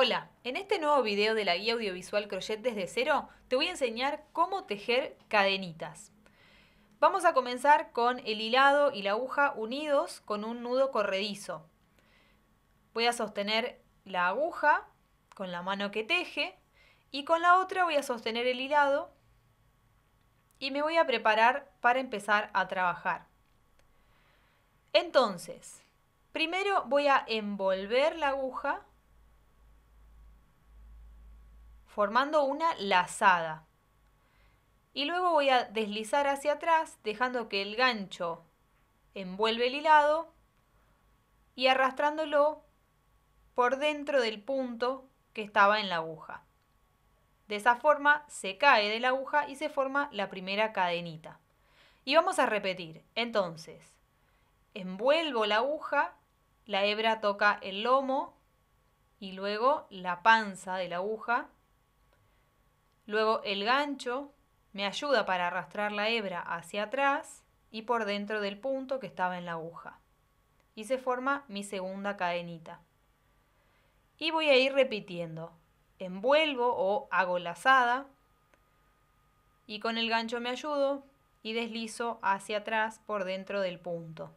Hola, en este nuevo video de la guía audiovisual Crochet desde cero te voy a enseñar cómo tejer cadenitas. Vamos a comenzar con el hilado y la aguja unidos con un nudo corredizo. Voy a sostener la aguja con la mano que teje y con la otra voy a sostener el hilado y me voy a preparar para empezar a trabajar. Entonces, primero voy a envolver la aguja formando una lazada. Y luego voy a deslizar hacia atrás dejando que el gancho envuelve el hilado y arrastrándolo por dentro del punto que estaba en la aguja. De esa forma se cae de la aguja y se forma la primera cadenita. Y vamos a repetir. Entonces, envuelvo la aguja, la hebra toca el lomo y luego la panza de la aguja Luego el gancho me ayuda para arrastrar la hebra hacia atrás y por dentro del punto que estaba en la aguja. Y se forma mi segunda cadenita. Y voy a ir repitiendo. Envuelvo o hago lazada. Y con el gancho me ayudo y deslizo hacia atrás por dentro del punto.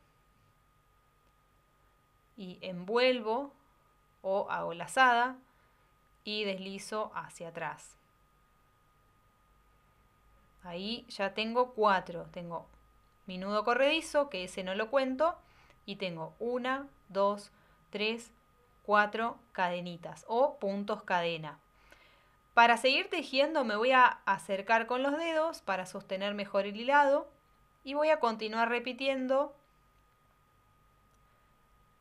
Y envuelvo o hago lazada y deslizo hacia atrás. Ahí ya tengo cuatro. Tengo mi nudo corredizo, que ese no lo cuento, y tengo una, dos, tres, cuatro cadenitas o puntos cadena. Para seguir tejiendo me voy a acercar con los dedos para sostener mejor el hilado y voy a continuar repitiendo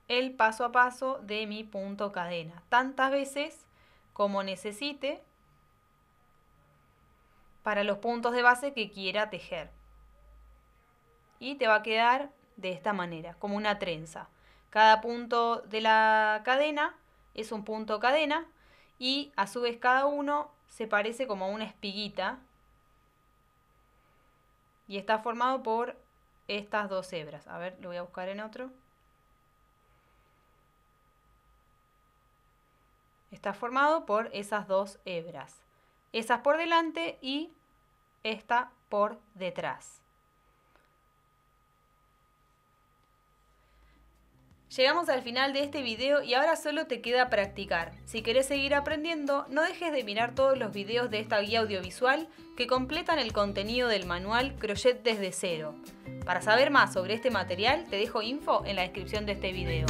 el paso a paso de mi punto cadena, tantas veces como necesite para los puntos de base que quiera tejer. Y te va a quedar de esta manera, como una trenza. Cada punto de la cadena es un punto cadena y a su vez cada uno se parece como una espiguita y está formado por estas dos hebras. A ver, lo voy a buscar en otro. Está formado por esas dos hebras esas por delante y esta por detrás. Llegamos al final de este video y ahora solo te queda practicar. Si querés seguir aprendiendo, no dejes de mirar todos los videos de esta guía audiovisual que completan el contenido del manual Crochet desde cero. Para saber más sobre este material, te dejo info en la descripción de este video.